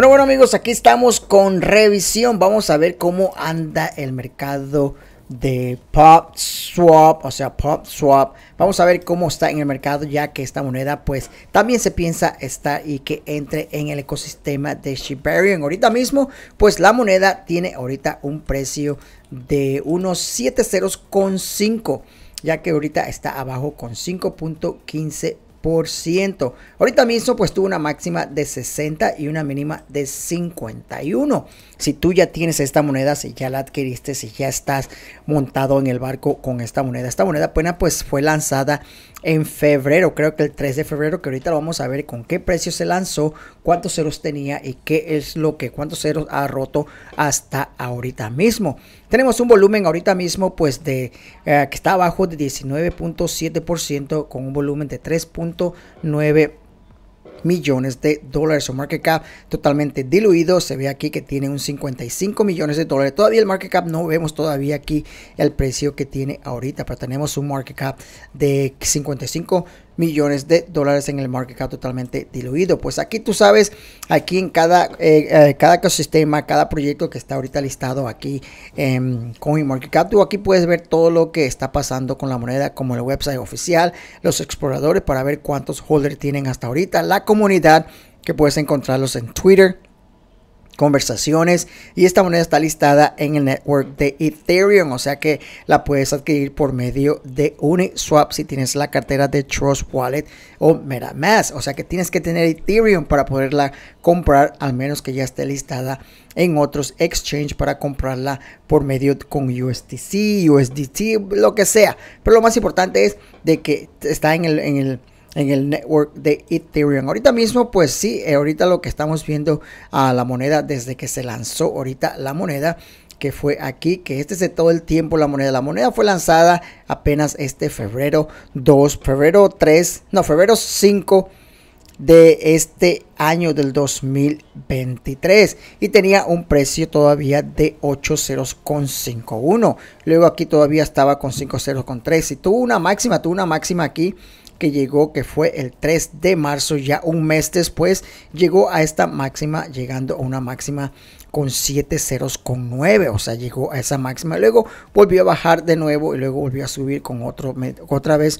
Bueno, bueno amigos, aquí estamos con revisión. Vamos a ver cómo anda el mercado de Pop Swap, o sea, Pop Swap. Vamos a ver cómo está en el mercado ya que esta moneda pues también se piensa estar y que entre en el ecosistema de Shibarian. Ahorita mismo pues la moneda tiene ahorita un precio de unos 7.05 ceros con ya que ahorita está abajo con 5.15 Ahorita mismo pues tuvo una máxima de 60 y una mínima de 51. Si tú ya tienes esta moneda, si ya la adquiriste, si ya estás montado en el barco con esta moneda. Esta moneda buena pues fue lanzada en febrero, creo que el 3 de febrero, que ahorita vamos a ver con qué precio se lanzó, cuántos ceros tenía y qué es lo que, cuántos ceros ha roto hasta ahorita mismo. Tenemos un volumen ahorita mismo pues de eh, que está abajo de 19.7% con un volumen de 3. 1.9 millones de dólares. Su market cap totalmente diluido. Se ve aquí que tiene un 55 millones de dólares. Todavía el market cap no vemos todavía aquí el precio que tiene ahorita. Pero tenemos un market cap de 55 millones de dólares en el market cap totalmente diluido. Pues aquí tú sabes, aquí en cada, eh, eh, cada ecosistema, cada proyecto que está ahorita listado aquí en em, CoinMarketCap, tú aquí puedes ver todo lo que está pasando con la moneda, como el website oficial, los exploradores para ver cuántos holders tienen hasta ahorita, la comunidad que puedes encontrarlos en Twitter, conversaciones y esta moneda está listada en el network de Ethereum, o sea que la puedes adquirir por medio de Uniswap si tienes la cartera de Trust Wallet o MetaMask, o sea que tienes que tener Ethereum para poderla comprar al menos que ya esté listada en otros exchange para comprarla por medio con USDC, USDT, lo que sea, pero lo más importante es de que está en el, en el en el network de Ethereum. Ahorita mismo, pues sí, eh, ahorita lo que estamos viendo a la moneda desde que se lanzó ahorita la moneda que fue aquí, que este es de todo el tiempo la moneda. La moneda fue lanzada apenas este febrero 2, febrero 3, no, febrero 5 de este año del 2023 y tenía un precio todavía de 8.051 ceros con luego aquí todavía estaba con 5.03 con y tuvo una máxima tuvo una máxima aquí que llegó, que fue el 3 de marzo, ya un mes después, llegó a esta máxima, llegando a una máxima con 7 ceros con 9, o sea, llegó a esa máxima. Luego volvió a bajar de nuevo y luego volvió a subir con otro otra vez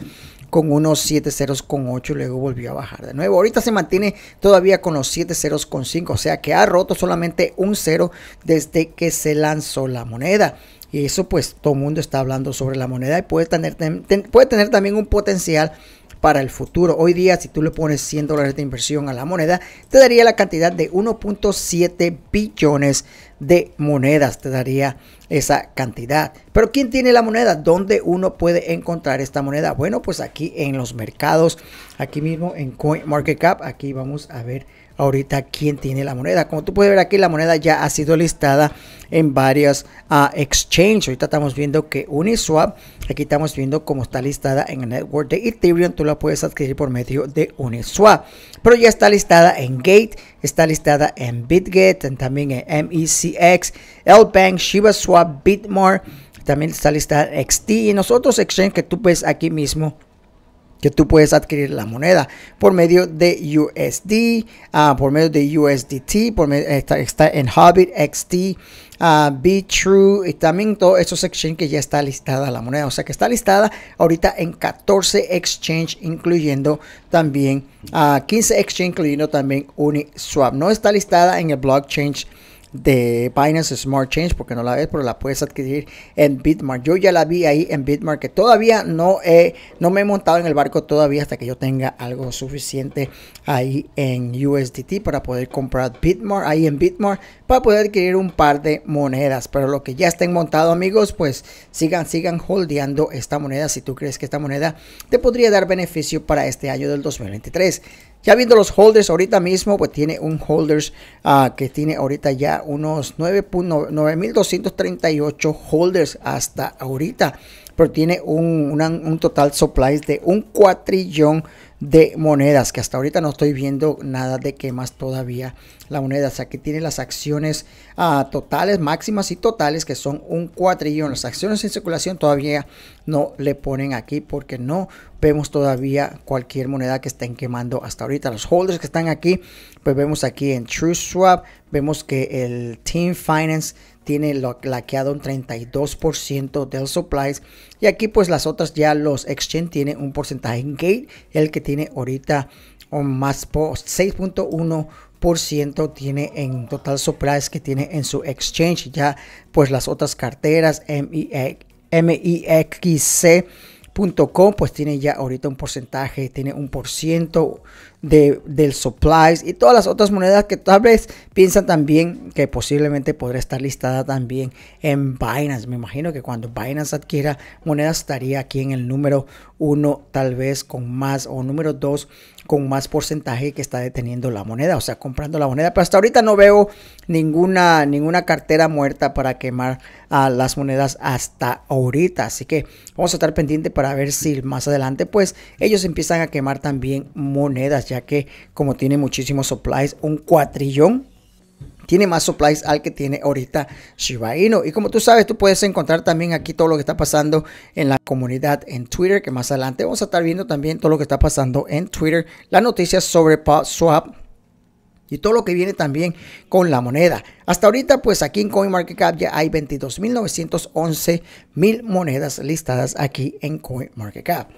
con unos 7 ceros con 8 y luego volvió a bajar de nuevo. Ahorita se mantiene todavía con los 7 ceros con 5, o sea, que ha roto solamente un cero desde que se lanzó la moneda. Y eso pues todo el mundo está hablando sobre la moneda y puede tener, puede tener también un potencial para el futuro. Hoy día, si tú le pones 100 dólares de inversión a la moneda, te daría la cantidad de 1.7 billones de monedas. Te daría esa cantidad. Pero ¿quién tiene la moneda? ¿Dónde uno puede encontrar esta moneda? Bueno, pues aquí en los mercados, aquí mismo en CoinMarketCap, aquí vamos a ver ahorita quién tiene la moneda. Como tú puedes ver aquí, la moneda ya ha sido listada en varias ah, exchanges. Ahorita estamos viendo que Uniswap, aquí estamos viendo cómo está listada en el network de Ethereum. Tú la puedes adquirir por medio de Uniswap. Pero ya está listada en Gate, está listada en BitGet, también en MECX, LBank, ShibaSwap, Bitmore. También está listada en XT y nosotros los exchanges que tú ves aquí mismo que tú puedes adquirir la moneda por medio de USD, ah, por medio de USDT, por medio, está, en Hobbit, XT, uh, ah, BTrue y también todos esos exchanges que ya está listada la moneda. O sea que está listada ahorita en 14 exchanges incluyendo también a ah, 15 exchanges incluyendo también Uniswap. No está listada en el blockchain de Binance Smart Change, porque no la ves, pero la puedes adquirir en Bitmart. Yo ya la vi ahí en Bitmark que todavía no, he, no me he montado en el barco todavía hasta que yo tenga algo suficiente ahí en USDT para poder comprar Bitmart, ahí en Bitmart, para poder adquirir un par de monedas. Pero lo que ya estén montado, amigos, pues sigan, sigan holdeando esta moneda si tú crees que esta moneda te podría dar beneficio para este año del 2023. Ya viendo los holders ahorita mismo, pues tiene un holders ah, que tiene ahorita ya unos 9.9238 holders hasta ahorita, pero tiene un, un total supplies de un cuatrillón de monedas, que hasta ahorita no estoy viendo nada de quemas todavía la moneda. aquí tiene las acciones a ah, totales, máximas y totales, que son un cuatrillón. Las acciones en circulación todavía no le ponen aquí porque no vemos todavía cualquier moneda que estén quemando hasta ahorita. Los holders que están aquí, pues vemos aquí en TrueSwap, vemos que el Team Finance tiene laqueado un 32% del supplies. Y aquí pues las otras ya los exchange tiene un porcentaje en gate. El que tiene ahorita o más 6.1% tiene en total supplies que tiene en su exchange. Ya pues las otras carteras MIXC.com e pues tiene ya ahorita un porcentaje, tiene un por ciento de, del supplies y todas las otras monedas que tal vez piensan también que posiblemente podrá estar listada también en Binance. Me imagino que cuando Binance adquiera monedas estaría aquí en el número uno tal vez con más o número dos con más porcentaje que está deteniendo la moneda, o sea, comprando la moneda. Pero hasta ahorita no veo ninguna, ninguna cartera muerta para quemar a las monedas hasta ahorita. Así que vamos a estar pendiente para ver si más adelante pues ellos empiezan a quemar también monedas ya que como tiene muchísimos supplies, un cuatrillón, tiene más supplies al que tiene ahorita Shiba Y como tú sabes, tú puedes encontrar también aquí todo lo que está pasando en la comunidad en Twitter, que más adelante vamos a estar viendo también todo lo que está pasando en Twitter, las noticias sobre PopSwap y todo lo que viene también con la moneda. Hasta ahorita, pues aquí en CoinMarketCap ya hay 22.911 mil monedas listadas aquí en CoinMarketCap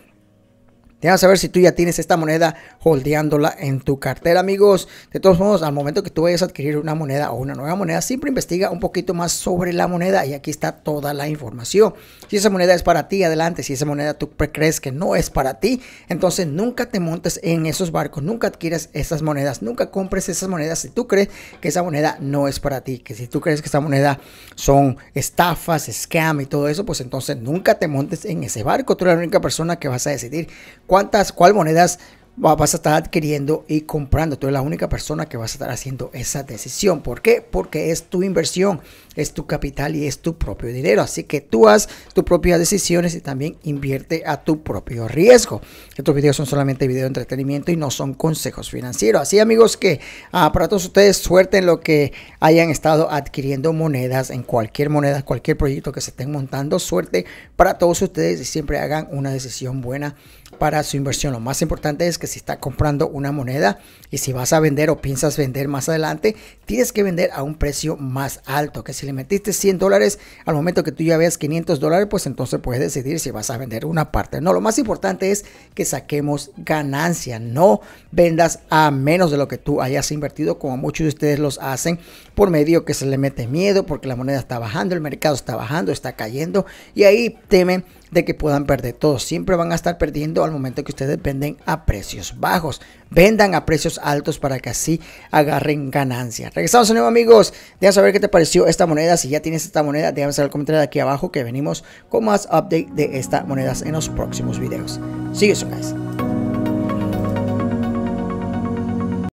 a saber si tú ya tienes esta moneda holdeándola en tu cartera, amigos. De todos modos, al momento que tú vayas a adquirir una moneda o una nueva moneda, siempre investiga un poquito más sobre la moneda y aquí está toda la información. Si esa moneda es para ti, adelante. Si esa moneda tú crees que no es para ti, entonces nunca te montes en esos barcos, nunca adquieras esas monedas, nunca compres esas monedas si tú crees que esa moneda no es para ti, que si tú crees que esa moneda son estafas, scam y todo eso, pues entonces nunca te montes en ese barco. Tú eres la única persona que vas a decidir cuántas, cuál monedas vas a estar adquiriendo y comprando. Tú eres la única persona que vas a estar haciendo esa decisión. ¿Por qué? Porque es tu inversión es tu capital y es tu propio dinero. Así que tú haz tus propias decisiones y también invierte a tu propio riesgo. Estos videos son solamente video de entretenimiento y no son consejos financieros. Así amigos que ah, para todos ustedes suerte en lo que hayan estado adquiriendo monedas en cualquier moneda, cualquier proyecto que se estén montando. Suerte para todos ustedes y siempre hagan una decisión buena para su inversión. Lo más importante es que si está comprando una moneda y si vas a vender o piensas vender más adelante, tienes que vender a un precio más alto que si si le metiste 100 dólares, al momento que tú ya veas 500 dólares, pues entonces puedes decidir si vas a vender una parte. No, lo más importante es que saquemos ganancia. No vendas a menos de lo que tú hayas invertido, como muchos de ustedes los hacen, por medio que se le mete miedo, porque la moneda está bajando, el mercado está bajando, está cayendo, y ahí temen de que puedan perder todo. Siempre van a estar perdiendo al momento que ustedes venden a precios bajos. Vendan a precios altos para que así agarren ganancias. Regresamos de nuevo amigos. Déjame saber qué te pareció esta moneda. Si ya tienes esta moneda, déjame saber el comentario de aquí abajo que venimos con más update de estas monedas en los próximos videos. Sigue su